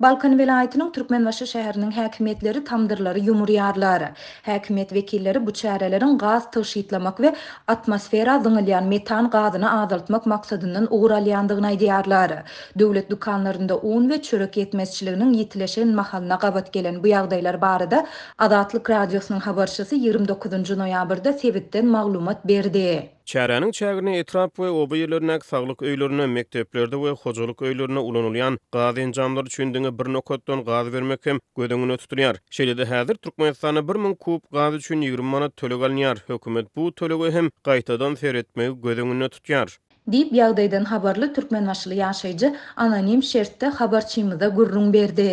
Balkan velayetinin Türkmenbaşı şehrinin hakimiyetleri tamdırları yumuryarları. Hakimiyet vekilleri bu çarelerin gaz tığşitlamak ve atmosfera zıngılayan metan gazını azaltmak maksadının uğralayandığına idiyarları. Devlet dukanlarında un ve çörek yetmezçiliğinin yitileşen mahalına gavat gelen bu yağdaylar barı da Adatlık Radyosu'nun 29 29. noyabrda Sevit'ten mağlumat berdi. Çäräniň çägini etrap we oba ýerlerine saglyk öýlerine, mekteplerde we hojalyk öýlerine ulanylýan gazy enjamlar üçin diňe bir nokatdan gaz bermek hem gödüňini tutunýar. Şeýlede häzir Türkmenistana 1000 kub gaz üçin 20 manat töleg alýar. Hökümet bu tölegi hem gaýtadan feretmegi gödüňini tutýar. diýip ýagdaýdan habarly türkmen maşly ýaşaýjy anonim şertde habarçymyza gurrun berdi.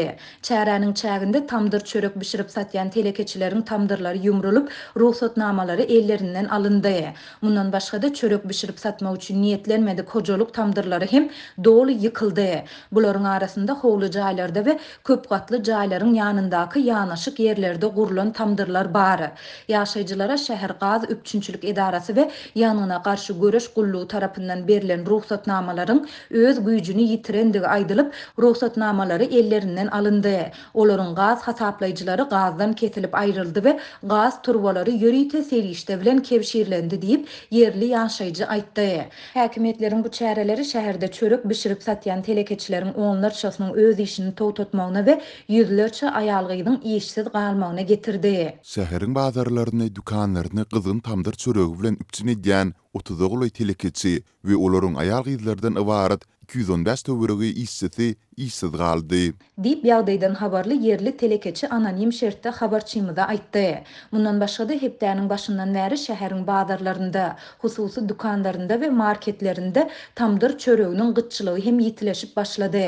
Çäräniň çägünde tamdyr çörek bişirip satýan telekeçileriň tamdyrlary ýumrulyp, namaları ellerinden alındy. Mundan başga da çörek bişirip satma üçin niyetlenmedi kojoluk tamdyrlary hem dolu ýykyldy. Bularyň arasynda howly jaýlarda we köp gatly jaýlaryň ýanyndaky yerlerde ýerlerde gurulan tamdyrlar bar. Ýaşaýjylara şäher gaz üpçünçülük edarasy we ýanyna garşy göreş gullugy tarapyndan berilen ruhsatnamalaryň öz güýjüni ýitirendigi aýdylyp, ruhsatnamalary ellerinden alındy. Olaryň gaz hasaplaýjylary gazdan kesilip aýryldy we gaz turbalary ýöri teselişde bilen kepşirlendi diýip yerli ýaşaýjy aýtdy. Häkimetleriň bu çäreleri şäherde çörek bişirip satýan telekeçileriň onlar şahsynyň öz işini towtatmagyna we ýüzlerçe aýalgyň işsiz galmagyna getirdi. Şäheriň bazarlaryny, dukanlaryny gyzyn tamdyr çöregi bilen üpçini o to we olorun ayal gyzlardan ibaret 215 töwürügi işçisi işsiz galdy. Dip ýagdaýdan habarly yerli telekeçi anonim şertde habarçymyda da aýtdy. Mundan başga da hepdäniň başyndan bäri şäheriň baýdarlarynda, hususy dukanlarynda we marketlerinde tamdyr çöregüniň gyççylygy hem ýetileşip başlady.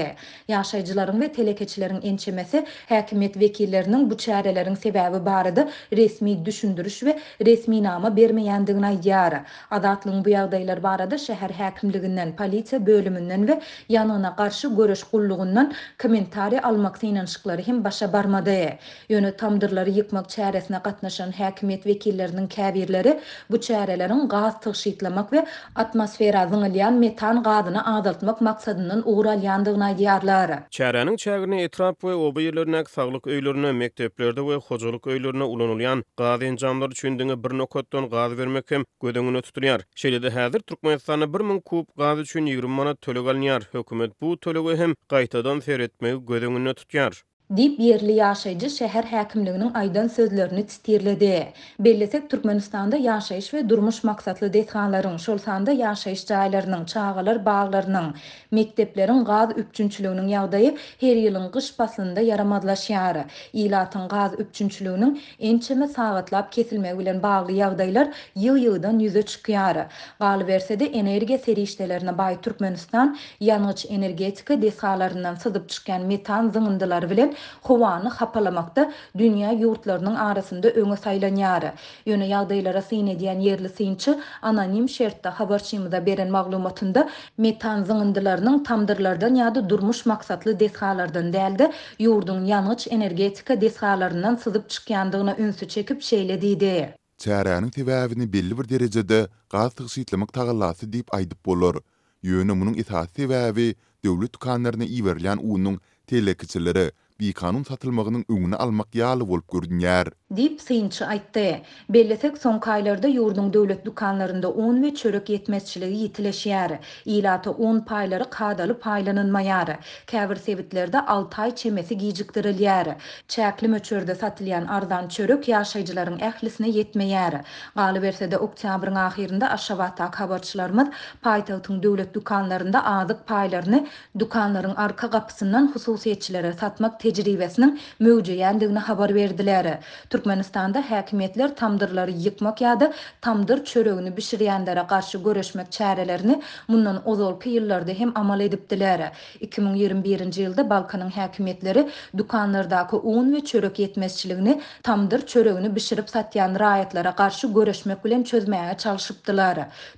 Ýaşaýjylaryň we telekeçileriň ençemesi häkimet wekilleriniň bu çäreleriň sebäbi barady resmi düşündürüş we resmi nama bermeýändigini aýdýar. Adatlyň bu ýagdaýlar barada şäher häkimliginden, polisiýa bölüminden ýerinde ýanyna garşy göreş gullugundan kommentari almak synanşyklary hem başa barmady. Ýöne tamdyrlary ýykmak çäresine gatnaşan häkimet wekilleriniň käbirleri bu çäreleriň gaz tygşytlamak we atmosfera zynglyan metan gazyny adaltmak maksadynyň ugral ýandygyna ýarlary. Çäreniň çägini etrap we oba ýerlerine saglyk öýlerine, mekteplerde we hojalyk öýlerine ulanylýan gaz enjamlary üçin bir nokotdan gaz bermek hem gödüňe tutulýar. Şeýle-de häzir Türkmenistanyň 1000 kub gaz üçin 20 manat töle bolanyar. Hökümet bu töleği hem gaýtadan feretmegi gödüňine tutýar. dip yerli yaşayıcı şəhər häkimliginiň aydan sözlerini titirledi. Bellesek Türkmenistanda yaşayış we durmuş maksatly detxanlaryň şol sanda yaşayış jaýlarynyň, çağalar baglarynyň, mekdepleriň gaz üpçünçiliginiň ýagdaýy her ýylyň gyş pasynda ýaramadlaşýar. Ýylatyň gaz üpçünçiliginiň ençeme sagatlap kesilmegi bağlı bagly ýagdaýlar ýyl-ýyldan ýüze çykýar. Gal bersede energiýa bay baý Türkmenistan ýanyç energetika detxanlarynyň sydyp çykýan metan zyňyndylary bilen Xwanı xapalamakda dünya yourtlarının arasında öngü saylanyarı. Yönü yaldaylara sin edyen yerli sinçi anonim şertta xabarçimda beren maglumatında metan zıngındılarının tamdırlardan yadı durmuş maksatlı deshalardan dəldi yourdun yanıç energetika deshalarından sızıp çıkyandığına ünsü çekip şeyle dide. Çaranın tevavini belli bir derecede qatıq sitlamak tağallası deyip aydıp bolur. Yönü munun itaati vəvi, devlet tukanlarına iverilən uunun telekiçiləri, bir kanun satılmağının ünü almaq yalı olup gördünər. Dip sinçi aytdı. Bellesek son kaylarda yurdun dövlet dukanlarında 10 ve çörök yetmezçiliği yitileşiyar. İlata 10 payları kadalı paylanınmayar. Kavir sevitlerde 6 aý çemesi giyiciktiriliyar. Çäkli möçürde satylýan ardan çörök ýaşaýjylaryň ehlisine yetmeyar. Gali verse de oktýabryň ahirinde aşavata kabarçılarımız paytahtın döwlet dukanlarında adık paylarını dukanların arka kapısından hususiyetçilere satmak tecrübesinin mövcudu yandini habar verdiler. Türkmenistan'da häkimetler tamdırları yıkmak ya da tamdır çörögünü bişirýänlere garşy görüşmek çärelerini mundan ozolki ýyllarda hem amal edipdiler. 2021-nji ýylda Balkanyň häkimetleri dukanlardaky un we çörek ýetmezçiligini tamdır çörögünü bişirip satyan raýatlara garşy görüşmek bilen çözmäge çalşypdylar.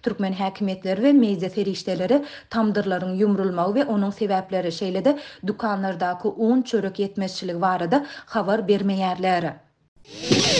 Türkmen häkimetleri we meyze ferişdeleri tamdırlaryň ýumrulmagy we onuň sebäpleri şeýle-de dukanlardaky un çörek ýetmezçiligi barada habar bermeýärler.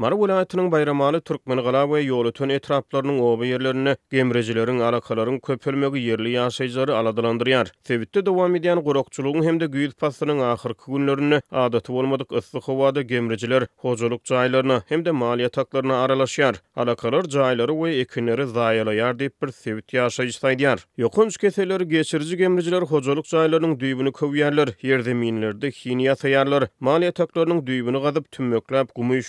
Mara vilayatynyň bayramaly türkmen gala we yolu tun etraplarynyň oby ýerlerini gemrejileriň alakalaryň köpelmegi yerli ýaşajylary aladalandyrýar. Sevitte dowam edýän goraqçylygyň hem-de güýüp paslaryň ahyrky günlerini adatı bolmadyk ıslı howada gemrejiler hojalyk jaýlaryna hem-de maliýa aralaşýar. Alakalar jaýlary we ekinleri zayalayar diýip bir sewit ýaşajy saýdýar. Ýokun skeseler geçirji gemrejiler hojalyk jaýlarynyň düýbünü köwýärler, ýerde minlerde hiňe ýaýarlar, maliýa düýbünü gazyp tümmekläp gumy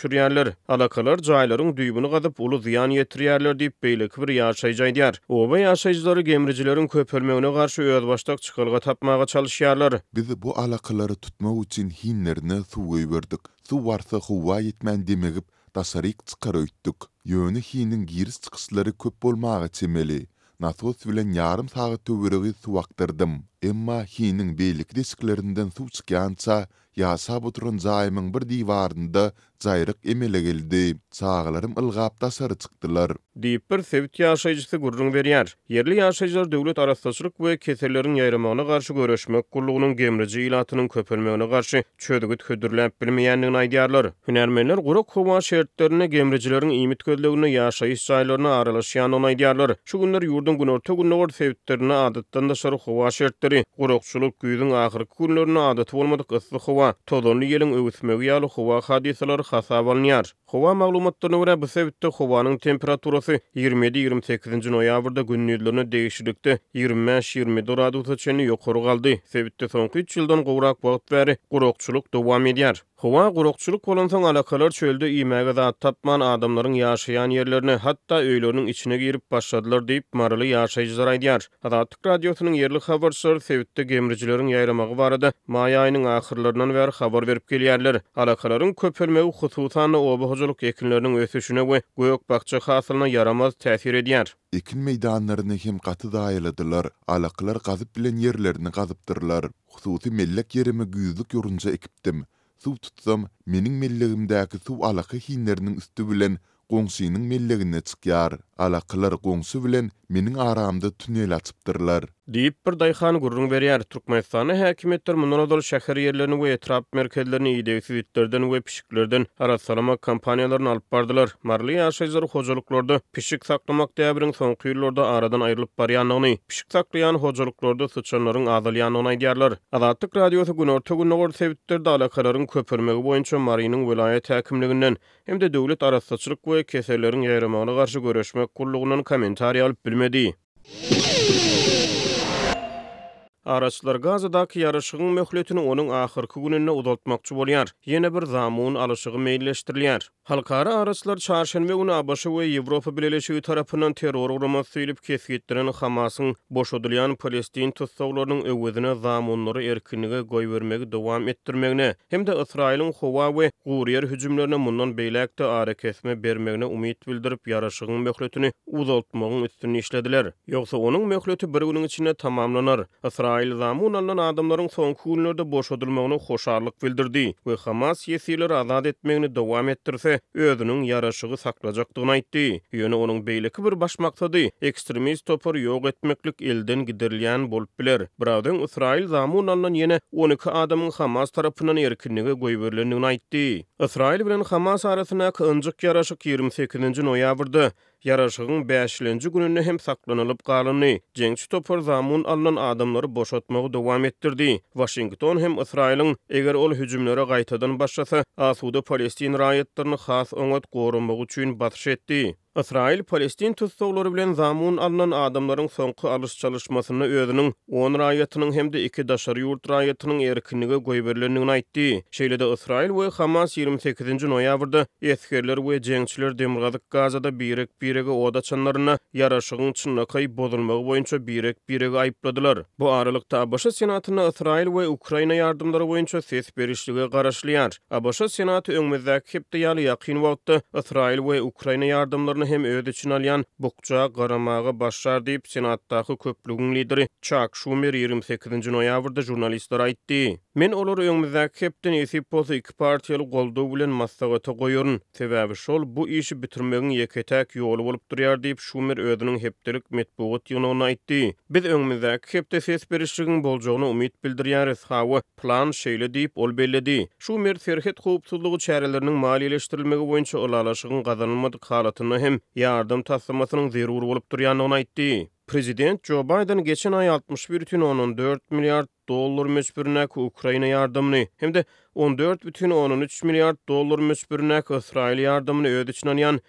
Alakalar jaýlaryň düýbünü gadyp uly ziýan ýetirýärler diýip beýleki bir ýaşaýjy Oba ýaşaýjylary gemirijilerin köpelmegine garşy öz başlyk çykylga tapmaga çalyşýarlar. Biz bu alakalary tutmak üçin hinlerini suwy berdik. Suw warsa howa ýetmän demegip tasarik çykaryptyk. Ýöni hinin giris çykyşlary köp bolmagy çemeli. Nasos bilen yarım sağı töbürüğü su aktırdım. Emma hinin beylik risklerinden su çıkayansa, yasa buturun zayimin bir divarında zayryk emele geldi. Sağlarym ylgap da sary çykdylar. Diýip bir sewt ýaşajysy gurrun berýär. Yerli ýaşajylar döwlet arasdaşlyk we keselleriň ýaýrmagyna garşy göreşmek gurlugynyň gemrici ýlatynyň köpelmegine garşy çödügüt hödürläp bilmeýänligini aýdýarlar. Hünärmenler gurak howa şertlerini gemrijilerini ýmit gödlegini ýaşaýyş çaýlaryna aralaşýan ony aýdýarlar. Şu günler ýurdun gün orta gün nowr sewtlerini adatdan da sarı howa şertleri gurakçylyk güýdün ahyrky günlerini adat bolmadyk ýa-da howa, tozonly ýelin öwütmegi ýaly howa hadisalar xasa bolnyar. Xowa maglumatlaryna görä bu sebäpde xowanyň temperaturasy 27-28-nji noýabrda günnäýlerini degişdirdi. 25-20 degradusa çeni ýokur galdy. Sebäpde soňky 3 ýyldan gowrak wagt bäri gurokçuluk dowam edýär. Hwa gurokçuluk bolansan alakalar çöldü iymäge da tapman adamlaryň ýaşaýan ýerlerini hatda öýleriniň içine girip başladylar diýip maraly ýaşaýjylar aýdýar. Hadat radiosynyň yerli habarçylar sewitde gemirjiläriň ýaýramagy barada maý aýynyň ahirlerinden bäri habar berip gelýärler. Alakalaryň köpelmegi hususan oba hojuluk ýekinleriniň ösüşüne we goýuk bagça hasylyna ýaramaz täsir edýär. Ekin meýdanlaryny hem gaty daýyladylar, alakalar gazyp bilen ýerlerini gazypdyrlar. Hususy millet yerimi güýzlik ýurunça ekipdim. suw tutsam, meniň mellegimdäki suw alaky hinlerini üstü bilen goňşynyň mellegine çykýar. Alakylar goňşy bilen meniň aramda tunel açypdyrlar. Diýip bir daýhan gurrun berýär Türkmenistany häkimetler Munaradol şäher ýerlerini we etrap merkezlerini ideýetli ýetlerden we pişiklerden arasalama kampaniýalaryny alyp bardylar. Marly ýaşaýjyr hojalyklarda pişik saklamak däbriniň soňky ýyllarda aradan aýrylyp baryanyny, pişik saklaýan hojalyklarda suçanlaryň adalyanyny aýdýarlar. Azatlyk radiosu gün orta gün ogur sebitler dalakalaryň köpürmegi boýunça Marynyň vilayet häkimliginden hem de döwlet arasaçlyk we keselleriň ýerimagyna garşy göreşmek gurlugynyň kommentary alyp bilmedi. Araçlar Gazadaky yarışygyň möhletini onuň ahyrky gününe uzatmakçy bolýar. Ýene bir zamun alyşygy meýilleşdirilýär. Halkara araçlar çarşyň ve ony abaşy we Ýewropa Birleşigi tarapynyň terör urmasy ýelip kesgitdirilen Hamasyň boşadylýan Palestin tutsaklarynyň öwüdine zamunlary erkinlige goý bermegi dowam etdirmegine hem de Israýilň howa we guryer hüjümlerine mundan beýlekde ara kesme bermegine umyt bildirip yarışygyň möhletini uzatmagyň üstünde işlediler. Ýogsa onuň möhleti bir gün içine tamamlanar. İsrail zamunlanan adamların son kuunlarda boş hoşarlık bildirdi ve Hamas yesiler azad etmeğini devam ettirse özünün yaraşığı saklacaktığına itti. Yönü onun beyleki bir başmaktadı. Ekstremist topar yok etmeklik elden giderliyen bolp biler. Braudin İsrail zamunlanan 12 adamın Hamas tarafından erkinliğe goyverlerine itti. İsrail bilen Hamas arasına kıncık yaraşık 28. noyabırdı. Yaraşygyň 5-nji gününe hem saklanılıp galyny, jeňçi topar zamun alan adamlary boşatmagy dowam ettirdi. Washington hem Israiliň eger ol hüjümlere gaýtadan başlasa, Asuda Palestin raýatlaryny has onat gorunmagy üçin batyş etdi. Israil Palestin tutsoğuları bilen zamun alınan adamların sonkı alış çalışmasını özünün on rayetinin hem de iki daşar yurt rayetinin erkinliğe goyberlerinin aitdi. Şeyle de Israil ve Hamas 28. noyavrda vırdı. Eskerler ve cengçiler demgazık gazada birek birege oda çanlarına yaraşığın çınakay bozulmağı boyunca birek birege ayıpladılar. Bu aralıkta Abaşa Senatına Israil ve Ukrayna yardımları boyunca ses berişliğe garaşlayar. Abaşa Senatı önmezdaki hepte yali yakin vaktı Israil ve Ukrayna yardımlarını hem öd üçin alýan bukça garamağa başlar deyip senatdaky köplügün lideri Chuck Schumer 28-nji noýabrda jurnalistlara aýtdy. Men olary öňümizde kepden esip bolsa iki goldaw bilen maslahata goýurun. Sebäbi şol bu işi bitirmegiň ýeketäk ýoly bolup durýar diýip Schumer ödünün hepdelik metbuat ýonuna aýtdy. Biz öňümizde kepde ses berişigiň boljagyny umyt bildirýäris. Hawa plan şeýle diýip ol bellädi. Schumer serhet howpsuzlygy çärelerini maliýeleşdirilmegi boýunça olalaşygyň gazanylmady halatyny hem yardım taslamasının zerur olup yan ona itti. Prezident Joe Biden geçen ay 61,14 milyar dolar müsbürnek Ukrayna yardımını hem de 14,13 milyar dolar müsbürnek Israel yardımını öde için anayan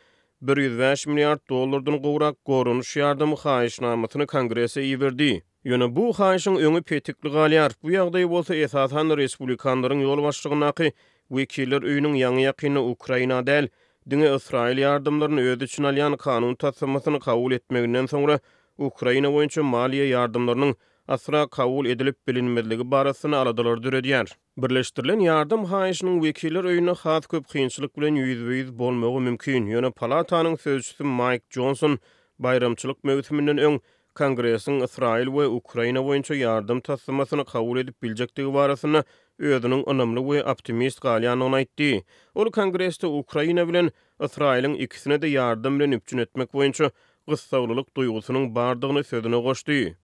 105 milyar dolardın qorak qorunuş yardımı xayiş namatını kongresə iyi Yönü bu xayişin önü petikli qaliyar. Bu yaqdayı bolsa esasan respublikanların yol başlığına qi, vikiller öyünün yanı Ukrayna dəl, Dünge Israil yardımlarını öz alyan kanun tasamasını kabul etmeginden sonra Ukrayna boýunça maliye yardımlarının asra kabul edilip bilinmedligi barasını aladalar dürediyar. Birleştirilen yardım haýyşynyň wekiller öyünü xas köp kynçylyk bilen yüzveyiz bolmogu mümkin. Yona Palatanın sözcüsü Mike Johnson bayramçılık mevsiminden ön Kongresin Israil ve Ukrayna boyunca yardım tasamasını kabul edip biljekdigi barasını özünün önemli we optimist galyanyny aýtdy. Ol kongresde Ukraina bilen Israýlyň ikisine de ýardym bilen üpçün etmek boýunça gysgawlylyk duýgusynyň bardygyny sözüne goşdy.